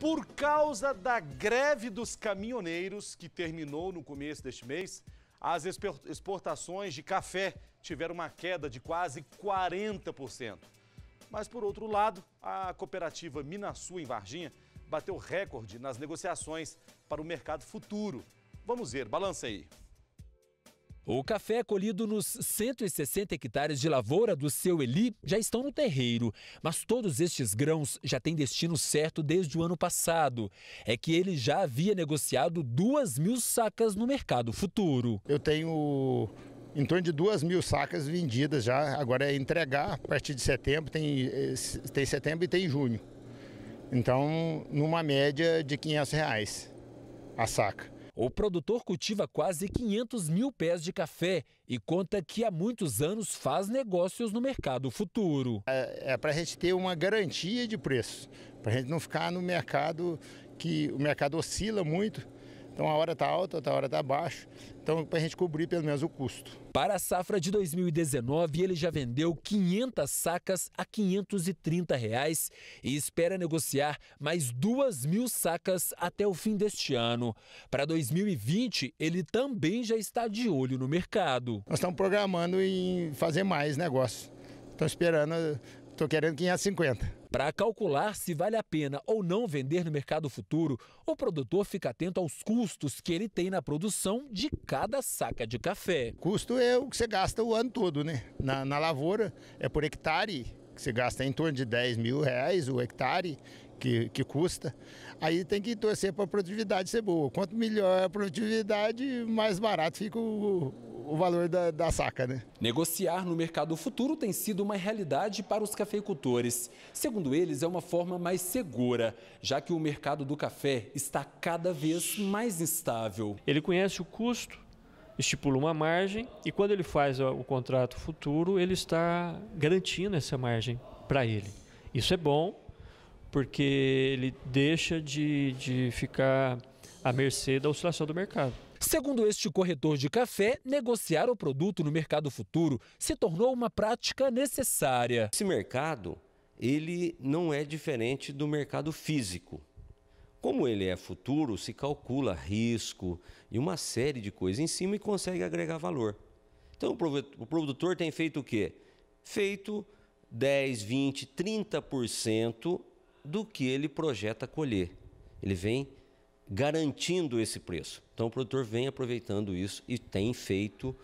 Por causa da greve dos caminhoneiros, que terminou no começo deste mês, as exportações de café tiveram uma queda de quase 40%. Mas, por outro lado, a cooperativa Minasul, em Varginha, bateu recorde nas negociações para o mercado futuro. Vamos ver, balança aí. O café colhido nos 160 hectares de lavoura do seu Eli já estão no terreiro, mas todos estes grãos já têm destino certo desde o ano passado. É que ele já havia negociado duas mil sacas no mercado futuro. Eu tenho em torno de duas mil sacas vendidas já. Agora é entregar a partir de setembro, tem, eh, tem setembro e tem junho. Então, numa média de 500 reais a saca. O produtor cultiva quase 500 mil pés de café e conta que há muitos anos faz negócios no mercado futuro. É, é para a gente ter uma garantia de preço, para a gente não ficar no mercado que o mercado oscila muito então a hora está alta, outra hora está baixa. Então para a gente cobrir pelo menos o custo. Para a safra de 2019, ele já vendeu 500 sacas a 530 reais e espera negociar mais 2 mil sacas até o fim deste ano. Para 2020, ele também já está de olho no mercado. Nós estamos programando em fazer mais negócio. Estou esperando, estou querendo 550. Para calcular se vale a pena ou não vender no mercado futuro, o produtor fica atento aos custos que ele tem na produção de cada saca de café. Custo é o que você gasta o ano todo, né? Na, na lavoura é por hectare, que você gasta em torno de 10 mil reais o hectare. Que, que custa, aí tem que torcer para a produtividade ser boa. Quanto melhor a produtividade, mais barato fica o, o valor da, da saca, né? Negociar no mercado futuro tem sido uma realidade para os cafeicultores. Segundo eles, é uma forma mais segura, já que o mercado do café está cada vez mais instável. Ele conhece o custo, estipula uma margem e quando ele faz o contrato futuro, ele está garantindo essa margem para ele. Isso é bom porque ele deixa de, de ficar à mercê da oscilação do mercado. Segundo este corretor de café, negociar o produto no mercado futuro se tornou uma prática necessária. Esse mercado, ele não é diferente do mercado físico. Como ele é futuro, se calcula risco e uma série de coisas em cima e consegue agregar valor. Então o produtor tem feito o quê? Feito 10, 20, 30% do que ele projeta colher. Ele vem garantindo esse preço. Então o produtor vem aproveitando isso e tem feito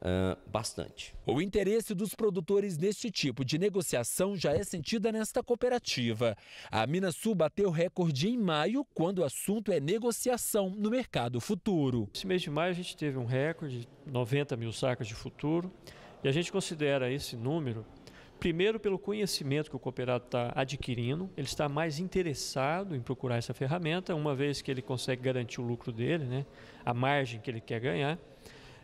Uh, bastante. O interesse dos produtores neste tipo de negociação já é sentida nesta cooperativa. A Minasul bateu recorde em maio, quando o assunto é negociação no mercado futuro. Esse mês de maio a gente teve um recorde, 90 mil sacas de futuro, e a gente considera esse número Primeiro, pelo conhecimento que o cooperado está adquirindo, ele está mais interessado em procurar essa ferramenta, uma vez que ele consegue garantir o lucro dele, né? a margem que ele quer ganhar.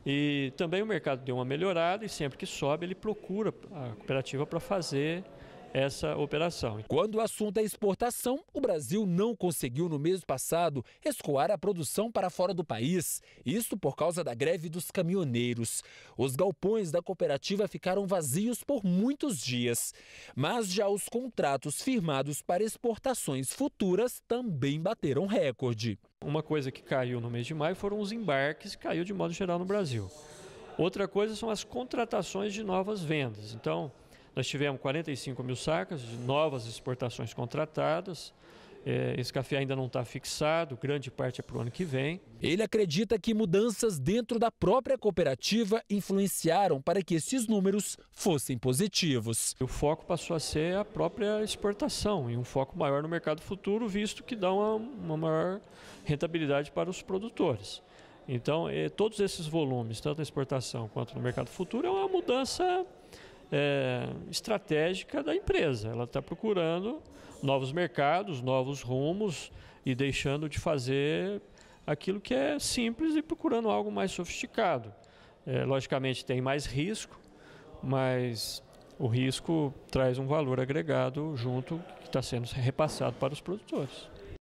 E também o mercado deu uma melhorada e sempre que sobe, ele procura a cooperativa para fazer essa operação. Quando o assunto é exportação, o Brasil não conseguiu no mês passado escoar a produção para fora do país. Isso por causa da greve dos caminhoneiros. Os galpões da cooperativa ficaram vazios por muitos dias. Mas já os contratos firmados para exportações futuras também bateram recorde. Uma coisa que caiu no mês de maio foram os embarques, caiu de modo geral no Brasil. Outra coisa são as contratações de novas vendas. Então, nós tivemos 45 mil sacas, de novas exportações contratadas. É, esse café ainda não está fixado, grande parte é para o ano que vem. Ele acredita que mudanças dentro da própria cooperativa influenciaram para que esses números fossem positivos. O foco passou a ser a própria exportação e um foco maior no mercado futuro, visto que dá uma, uma maior rentabilidade para os produtores. Então, é, todos esses volumes, tanto na exportação quanto no mercado futuro, é uma mudança é, estratégica da empresa. Ela está procurando novos mercados, novos rumos e deixando de fazer aquilo que é simples e procurando algo mais sofisticado. É, logicamente tem mais risco, mas o risco traz um valor agregado junto que está sendo repassado para os produtores.